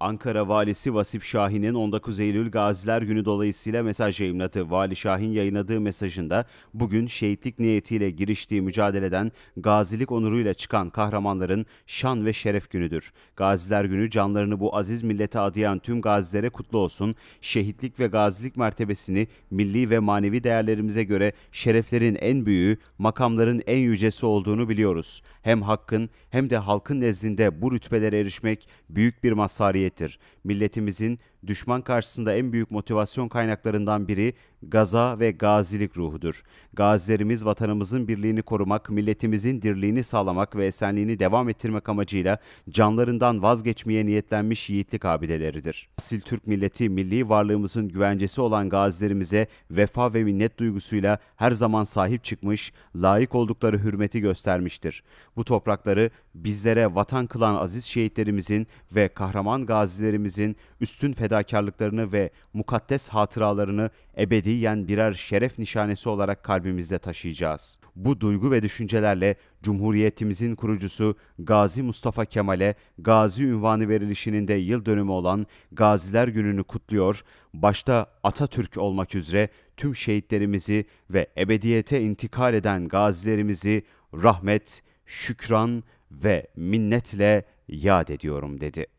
Ankara Valisi Vasip Şahin'in 19 Eylül Gaziler Günü dolayısıyla mesaj yayımladı. Vali Şahin yayınladığı mesajında bugün şehitlik niyetiyle giriştiği mücadeleden gazilik onuruyla çıkan kahramanların şan ve şeref günüdür. Gaziler Günü canlarını bu aziz millete adayan tüm gazilere kutlu olsun. Şehitlik ve gazilik mertebesini milli ve manevi değerlerimize göre şereflerin en büyüğü, makamların en yücesi olduğunu biliyoruz. Hem hakkın hem de halkın nezdinde bu rütbelere erişmek büyük bir masariyet hakarettir. Milletimizin düşman karşısında en büyük motivasyon kaynaklarından biri gaza ve gazilik ruhudur. Gazilerimiz vatanımızın birliğini korumak, milletimizin dirliğini sağlamak ve esenliğini devam ettirmek amacıyla canlarından vazgeçmeye niyetlenmiş yiğitlik abideleridir. Asil Türk milleti milli varlığımızın güvencesi olan gazilerimize vefa ve minnet duygusuyla her zaman sahip çıkmış, layık oldukları hürmeti göstermiştir. Bu toprakları bizlere vatan kılan aziz şehitlerimizin ve kahraman gazilerimizin üstün fedakarlıklarını ve mukaddes hatıralarını ebediyen birer şeref nişanesi olarak kalbimizde taşıyacağız. Bu duygu ve düşüncelerle Cumhuriyetimizin kurucusu Gazi Mustafa Kemal'e Gazi ünvanı verilişinin de yıl dönümü olan Gaziler Günü'nü kutluyor, başta Atatürk olmak üzere tüm şehitlerimizi ve ebediyete intikal eden gazilerimizi rahmet, şükran ve minnetle yad ediyorum dedi.